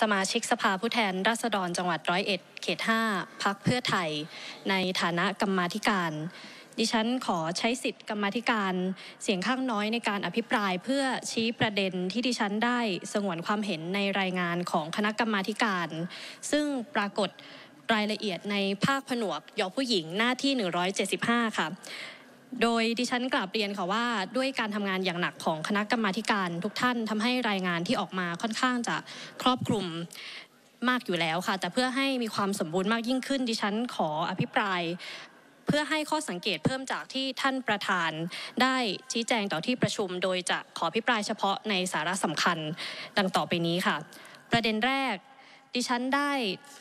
สมาชิกสภาผู้แทนราษฎรจังหวัดร้อยเอ็ดเขตห้าพักเพื่อไทยในฐานะกรรมธิการ ดิฉันขอใช้สิทธิ์กรรมธิการเสียงข้างน้อยในการอภิปรายเพื่อชี้ประเด็นที่ดิฉันได้สงวนความเห็นในรายงานของคณะกรรมธิการ ซึ่งปรากฏรายละเอียดในภาคผนวกยอผู้หญิงหน้าที่ 175 ค่ะโดยดิฉันกราบเรียนค่ะว่าด้วยการทำงานอย่างหนักของคณะกรรมาการทุกท่านทำให้รายงานที่ออกมาค่อนข้างจะครอบคลุมมากอยู่แล้วค่ะ แต่เพื่อให้มีความสมบูรณ์มากยิ่งขึ้น ดิฉันขออภิปราย เพื่อให้ข้อสังเกตเพิ่มจากที่ท่านประธาน ได้ชี้แจงต่อที่ประชุม โดยจะขออภิปรายเฉพาะในสาระสำคัญดังต่อไปนี้ค่ะ ประเด็นแรกดิฉันได้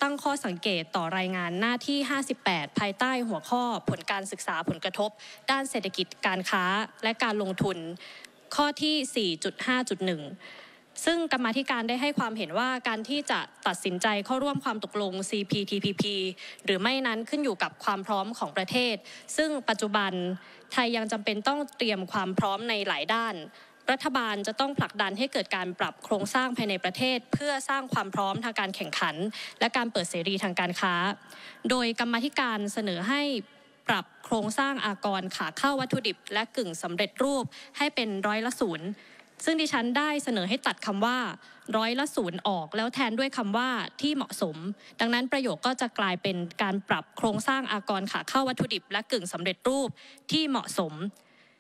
ตั้งข้อสังเกตต่อรายงานหน้าที่ 58 ภายใต้หัวข้อ ผลการศึกษาผลกระทบ ด้านเศรษฐกิจการค้าและการลงทุน ข้อที่ 4.5.1 ซึ่งกรรมธิการได้ให้ความเห็นว่าการที่จะตัดสินใจเข้าร่วมความตกลง CPTPP หรือไม่นั้นขึ้นอยู่กับความพร้อมของประเทศ ซึ่งปัจจุบันไทยยังจำเป็นต้องเตรียมความพร้อมในหลายด้านรัฐบาลจะต้องผลักดันให้เกิดการปรับโครงสร้างภายในประเทศ เพื่อสร้างความพร้อมทางการแข่งขัน และการเปิดเสรีทางการค้า โดยกรรมธิการเสนอให้ปรับโครงสร้างอากรขาเข้าวัตถุดิบ และกึ่งสำเร็จรูปให้เป็นร้อยละศูนย์ ซึ่งดิฉันได้เสนอให้ตัดคำว่าร้อยละศูนย์ออกแล้วแทนด้วยคำว่าที่เหมาะสม ดังนั้นประโยคก็จะกลายเป็นการปรับโครงสร้างอากรขาเข้าวัตถุดิบ และกึ่งสำเร็จรูปที่เหมาะสม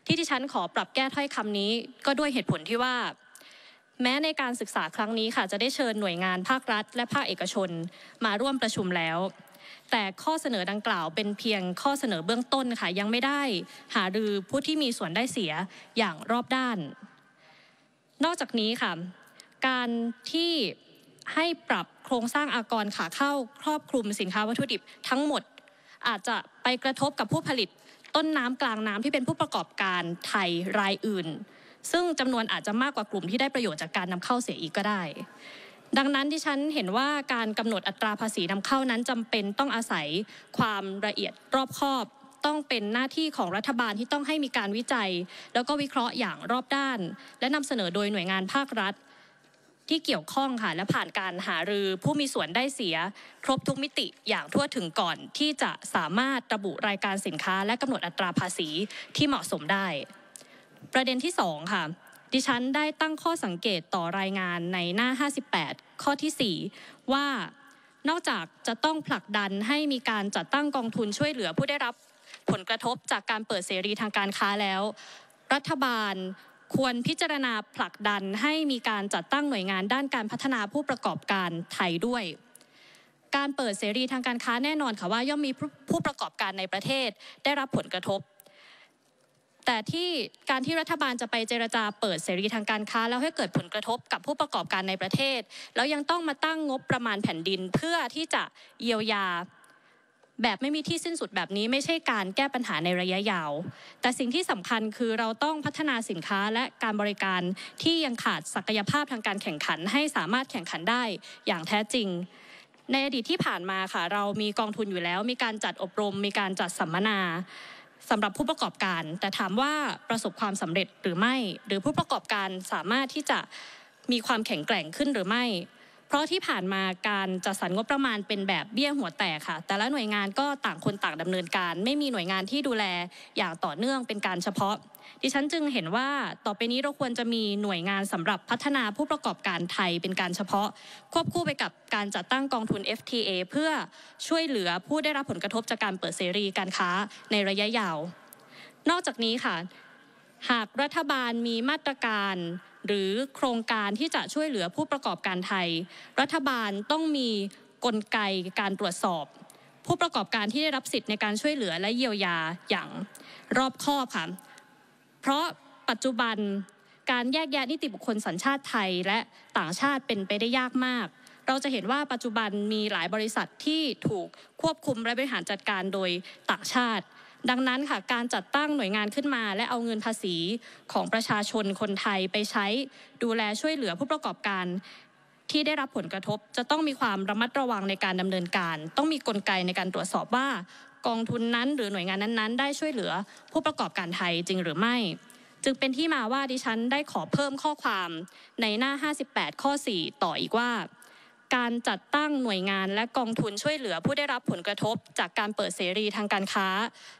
ที่ที่ฉันขอปรับแก้ถ้อยคำนี้ก็ด้วยเหตุผลที่ว่า แม้ในการศึกษาครั้งนี้ค่ะ จะได้เชิญหน่วยงานภาครัฐ และภาคเอกชนมาร่วมประชุมแล้ว แต่ข้อเสนอดังกล่าวเป็นเพียงข้อเสนอเบื้องต้นค่ะ ยังไม่ได้ หารือผู้ที่มีส่วนได้เสียอย่างรอบด้าน นอกจากนี้ค่ะ การที่ให้ปรับโครงสร้างอากรขาเข้าครอบคลุมสินค้าวัตถุดิบทั้งหมด อาจจะไปกระทบกับผู้ผลิตต้นน้ำกลางน้ำที่เป็นผู้ประกอบการไทยรายอื่น ซึ่งจำนวนอาจจะมากกว่ากลุ่มที่ได้ประโยชน์จากการนำเข้าเสียอีกก็ได้ ดังนั้นที่ฉันเห็นว่าการกำหนดอัตราภาษีนำเข้านั้นจำเป็นต้องอาศัยความละเอียดรอบคอบ ต้องเป็นหน้าที่ของรัฐบาลที่ต้องให้มีการวิจัย แล้วก็วิเคราะห์อย่างรอบด้าน และนำเสนอโดยหน่วยงานภาครัฐที่เกี่ยวข้องค่ะและผ่านการหารือผู้มีส่วนได้เสีย ครบทุกมิติอย่างทั่วถึงก่อนที่จะสามารถระบุรายการสินค้า และกำหนดอัตราภาษีที่เหมาะสมได้ ประเด็นที่ 2 ค่ะ ดิฉันได้ตั้งข้อสังเกตต่อรายงานในหน้า 58 ข้อที่ 4 ว่านอกจากจะต้องผลักดันให้มีการจัดตั้งกองทุนช่วยเหลือ ผู้ได้รับผลกระทบจากการเปิดเสรีทางการค้าแล้ว รัฐบาลควรพิจารณาผลักดันให้มีการจัดตั้งหน่วยงานด้านการพัฒนาผู้ประกอบการไทยด้วย การเปิดเสรีทางการค้าแน่นอนค่ะว่าย่อมมีผู้ประกอบการในประเทศ ได้รับผลกระทบ แต่ที่การที่รัฐบาลจะไปเจรจาเปิดเสรีทางการค้าแล้วให้เกิดผลกระทบกับผู้ประกอบการในประเทศแล้วยังต้องมาตั้งงบประมาณแผ่นดินเพื่อที่จะเยียวยาแบบไม่มีที่สิ้นสุดแบบนี้ไม่ใช่การแก้ปัญหาในระยะยาว แต่สิ่งที่สำคัญคือเราต้องพัฒนาสินค้าและการบริการที่ยังขาดศักยภาพทางการแข่งขัน ให้สามารถแข่งขันได้อย่างแท้จริง ในอดีตที่ผ่านมาค่ะเรามีกองทุนอยู่แล้วมีการจัดอบรม มีการจัดสัมมนาสำหรับผู้ประกอบการ แต่ถามว่าประสบความสำเร็จหรือไม่ หรือผู้ประกอบการสามารถที่จะมีความแข็งแกร่งขึ้นหรือไม่เพราะที่ผ่านมาการจัดสรรงบประมาณเป็นแบบเบี้ยหัวแตกค่ะ แต่ละหน่วยงานก็ต่างคนต่างดำเนินการ ไม่มีหน่วยงานที่ดูแลอย่างต่อเนื่องเป็นการเฉพาะ ดิฉันจึงเห็นว่าต่อไปนี้เราควรจะมีหน่วยงานสำหรับพัฒนาผู้ประกอบการไทยเป็นการเฉพาะ ควบคู่ไปกับการจัดตั้งกองทุน FTA เพื่อช่วยเหลือผู้ได้รับผลกระทบจากการเปิดเสรีการค้าในระยะยาว นอกจากนี้ค่ะ หากรัฐบาลมีมาตรการหรือโครงการที่จะช่วยเหลือผู้ประกอบการไทย รัฐบาลต้องมีกลไกการตรวจสอบ ผู้ประกอบการที่ได้รับสิทธิ์ในการช่วยเหลือและเยียวยาอย่างรอบคอบค่ะ เพราะปัจจุบันการแยกแยะนิติบุคคลสัญชาติไทยและต่างชาติเป็นไปได้ยากมาก เราจะเห็นว่าปัจจุบันมีหลายบริษัทที่ถูกควบคุมและบริหารจัดการโดยต่างชาติดังนั้นค่ะการจัดตั้งหน่วยงานขึ้นมา และเอาเงินภาษีของประชาชนคนไทยไปใช้ ดูแลช่วยเหลือผู้ประกอบการ ที่ได้รับผลกระทบ จะต้องมีความระมัดระวังในการดำเนินการ ต้องมีกลไกในการตรวจสอบว่า กองทุนนั้นหรือหน่วยงานนั้นๆได้ช่วยเหลือผู้ประกอบการไทยจริงหรือไม่ จึงเป็นที่มาว่าดิฉันได้ขอเพิ่มข้อความในหน้า 58 ข้อ 4 ต่ออีกว่าการจัดตั้งหน่วยงานและกองทุนช่วยเหลือผู้ได้รับผลกระทบ จากการเปิดเสรีทางการค้า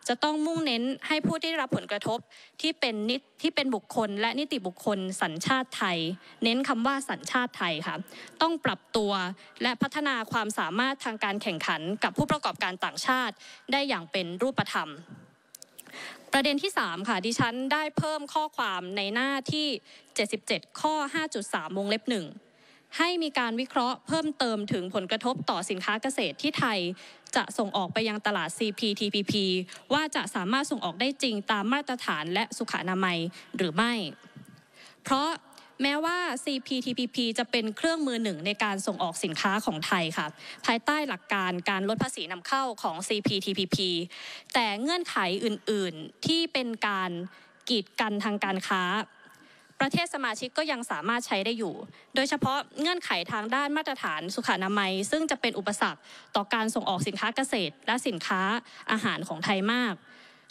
จะต้องมุ่งเน้นให้ผู้ได้รับผลกระทบที่เป็นนิที่เป็นบุคคล และนิติบุคคลสัญชาติไทย เน้นคำว่าสัญชาติไทยค่ะต้องปรับตัวและพัฒนาความสามารถทางการแข่งขันกับผู้ประกอบการต่างชาติ ได้อย่างเป็นรูปธรรม ประเด็นที่ 3 ค่ะดิฉันได้เพิ่มข้อความในหน้าที่ 77 ข้อ 5.3วงเล็บ1ให้มีการวิเคราะห์เพิ่มเติมถึงผลกระทบต่อสินค้าเกษตรที่ไทย จะส่งออกไปยังตลาด CPTPP ว่าจะสามารถส่งออกได้จริงตามมาตรฐานและสุขานามัยหรือไม่ เพราะแม้ว่า CPTPP จะเป็นเครื่องมือหนึ่งในการส่งออกสินค้าของไทยค่ะภายใต้หลักการการลดภาษีนำเข้าของ CPTPP แต่เงื่อนไขอื่น ๆ ที่เป็นการกีดกันทางการค้าประเทศสมาชิกก็ยังสามารถใช้ได้อยู่ โดยเฉพาะเงื่อนไขทางด้านมาตรฐานสุขานามัย ซึ่งจะเป็นอุปสรรคต่อการส่งออกสินค้าเกษตร และสินค้าอาหารของไทยมาก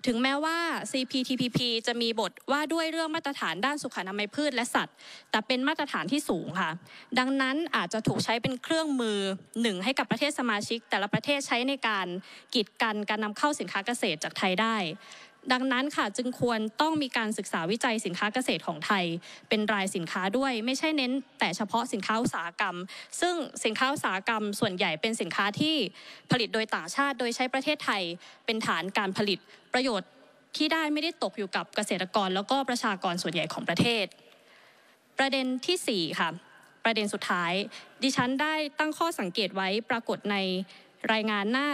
ถึงแม้ว่า CPTPP จะมีบทว่าด้วยเรื่องมาตรฐานด้านสุขอนามัยพืชและสัตว์ แต่เป็นมาตรฐานที่สูงค่ะ ดังนั้นอาจจะถูกใช้เป็นเครื่องมือหนึ่ง ให้กับประเทศสมาชิก แต่ละประเทศใช้ในการกีดกันการนำเข้าสินค้าเกษตรจากไทยได้ดังนั้นค่ะจึงควรต้องมีการศึกษาวิจัยสินค้าเกษตรของไทย เป็นรายสินค้าด้วยไม่ใช่เน้นแต่เฉพาะสินค้าอุตสาหกรรม ซึ่งสินค้าอุตสาหกรรม ส่วนใหญ่เป็นสินค้าที่ผลิตโดยต่างชาติโดยใช้ประเทศไทยเป็นฐานการผลิตประโยชน์ที่ได้ไม่ได้ตกอยู่กับเกษตรกร แล้วก็ประชากรส่วนใหญ่ของประเทศ ประเด็นที่4ค่ะ ประเด็นสุดท้าย ดิฉันได้ตั้งข้อสังเกตไว้ปรากฏในรายงานหน้า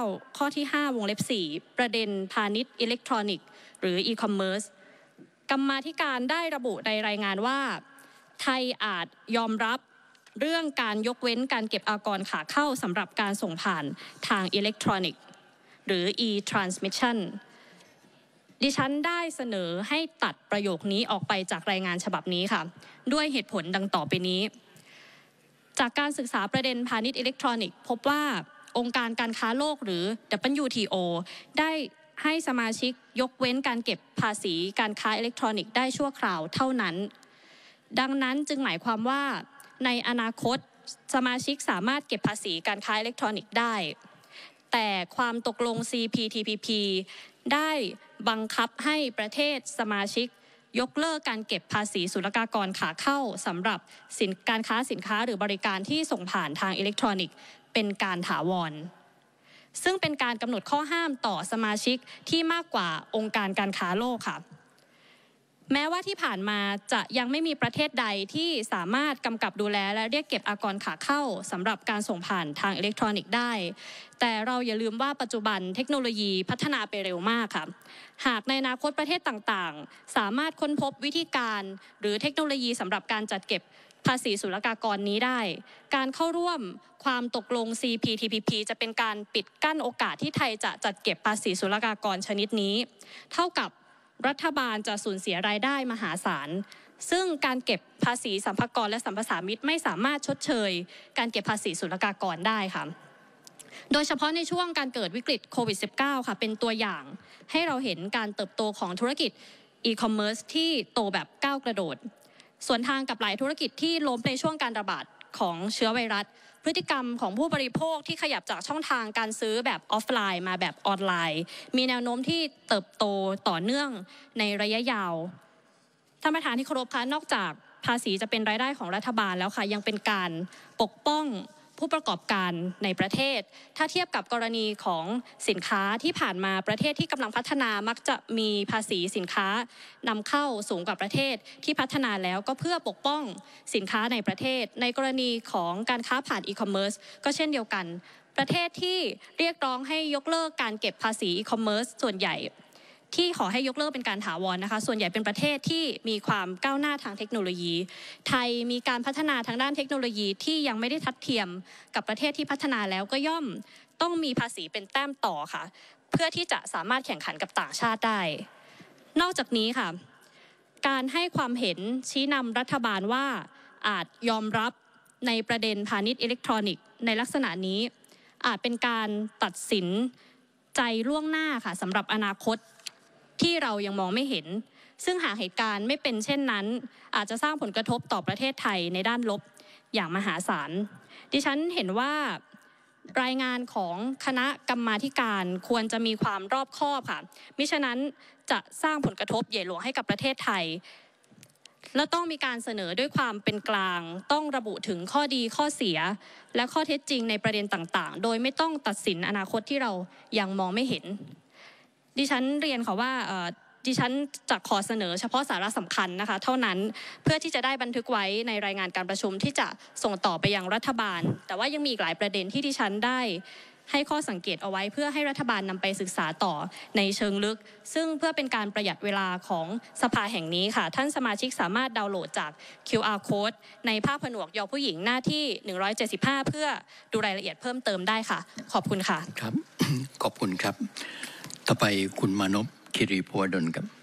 79 ข้อที่ 5 วงเล็บ 4 ประเด็นพาณิชย์อิเล็กทรอนิกส์ หรืออีคอมเมิร์ซกรรมธิการได้ระบุในรายงานว่า ไทยอาจยอมรับเรื่องการยกเว้นการเก็บอากรขาเข้าสำหรับการส่งผ่านทางอิเล็กทรอนิกส์หรือ e-transmission ดิฉันได้เสนอให้ตัดประโยคนี้ออกไปจากรายงานฉบับนี้ค่ะ ด้วยเหตุผลดังต่อไปนี้จากการศึกษาประเด็นพาณิชย์อิเล็กทรอนิกส์พบว่าองค์การการค้าโลกหรือ WTO ได้ให้สมาชิกยกเว้นการเก็บภาษีการค้าอิเล็กทรอนิกส์ได้ชั่วคราวเท่านั้น ดังนั้นจึงหมายความว่าในอนาคตสมาชิกสามารถเก็บภาษีการค้าอิเล็กทรอนิกส์ได้ แต่ความตกลง CPTPP ได้บังคับให้ประเทศสมาชิกยกเลิกการเก็บภาษีศุลกากรขาเข้าสำหรับสินการค้าสินค้าหรือบริการที่ส่งผ่านทางอิเล็กทรอนิกส์เป็นการถาวร ซึ่งเป็นการกำหนดข้อห้ามต่อสมาชิกที่มากกว่าองค์การการค้าโลกค่ะแม้ว่าที่ผ่านมาจะยังไม่มีประเทศใดที่สามารถกำกับดูแลและเรียกเก็บอากรขาเข้าสำหรับการส่งผ่านทางอิเล็กทรอนิกส์ได้ แต่เราอย่าลืมว่าปัจจุบันเทคโนโลยีพัฒนาไปเร็วมากค่ะ หากในอนาคตประเทศต่างๆ สามารถค้นพบวิธีการหรือเทคโนโลยีสำหรับการจัดเก็บภาษีศุลกากรนี้ได้ การเข้าร่วมความตกลง CPTPP จะเป็นการปิดกั้นโอกาสที่ไทยจะจัดเก็บภาษีศุลกากรชนิดนี้ เท่ากับรัฐบาลจะสูญเสียรายได้มหาศาล ซึ่งการเก็บภาษีสัมภาระและสัมภาษามิตรไม่สามารถชดเชย การเก็บภาษีศุลกากรได้ค่ะ โดยเฉพาะในช่วงการเกิดวิกฤตโควิด -19 ค่ะ เป็นตัวอย่าง ให้เราเห็นการเติบโตของธุรกิจอีคอมเมิร์ซที่โตแบบก้าวกระโดด ส่วนทางกับหลายธุรกิจที่ล้มในช่วงการระบาดของเชื้อไวรัสพฤติกรรมของผู้บริโภคที่ขยับจากช่องทางการซื้อแบบออฟไลน์มาแบบออนไลน์ มีแนวโน้มที่เติบโตต่อเนื่องในระยะยาว ท่านประธานที่เคารพคะนอกจากภาษีจะเป็นรายได้ของรัฐบาลแล้วค่ะ ยังเป็นการปกป้องผู้ประกอบการในประเทศ ถ้าเทียบกับกรณีของสินค้าที่ผ่านมาประเทศที่กำลังพัฒนามักจะมีภาษีสินค้า นำเข้าสูงกว่าประเทศที่พัฒนาแล้วก็เพื่อปก ป้องสินค้าในประเทศ ในกรณีของการค้าผ่านอีคอมเมิร์ซก็เช่นเดียวกัน ประเทศที่เรียกร้องให้ยกเลิกการเก็บภาษีอีคอมเมิร์ซส่วนใหญ่ที่ขอให้ยกเลิกเป็นการถาวรนะคะ ส่วนใหญ่เป็นประเทศที่มีความก้าวหน้าทางเทคโนโลยี ไทยมีการพัฒนาทางด้านเทคโนโลยีที่ยังไม่ได้ทัดเทียมกับประเทศที่พัฒนาแล้วก็ย่อมต้องมีภาษีเป็นแต้มต่อค่ะ เพื่อที่จะสามารถแข่งขันกับต่างชาติได้ นอกจากนี้ค่ะ การให้ความเห็นชี้นำรัฐบาลว่า อาจยอมรับในประเด็นพาณิชย์อิเล็กทรอนิกส์ในลักษณะนี้ อาจเป็นการตัดสินใจล่วงหน้าค่ะสำหรับอนาคตที่เรายังมองไม่เห็น ซึ่งหากเหตุการณ์ไม่เป็นเช่นนั้น อาจจะสร้างผลกระทบต่อประเทศไทยในด้านลบอย่างมหาศาล ดิฉันเห็นว่ารายงานของคณะกรรมาการควรจะมีความรอบคอบค่ะ มิฉะนั้นจะสร้างผลกระทบใหญ่หลวงให้กับประเทศไทย และต้องมีการเสนอด้วยความเป็นกลาง ต้องระบุถึงข้อดีข้อเสียและข้อเท็จจริงในประเด็นต่าง ๆ โดยไม่ต้องตัดสินอนาคตที่เรายังมองไม่เห็นดิฉันเรียนค่ะว่าดิฉันจะขอเสนอ เฉพาะสาระสำคัญนะคะ เท่านั้นเพื่อที่จะได้บันทึกไว้ในรายงานการประชุมที่จะส่งต่อไปยังรัฐบาล แต่ว่ายังมีอีกหลายประเด็นที่ดิฉันได้ ให้ข้อสังเกตเอาไว้เพื่อให้รัฐบาลนำไปศึกษาต่อในเชิงลึก ซึ่งเพื่อเป็นการประหยัดเวลาของสภาแห่งนี้ค่ะ ท่านสมาชิกสามารถดาวน์โหลดจาก QR code ในภาพผนวกยอผู้หญิงหน้าที่ 175 เพื่อดูรายละเอียดเพิ่มเติมได้ค่ะ ขอบคุณค่ะครับขอบคุณครับต่อไปคุณมานพคิรีพัวดลครับ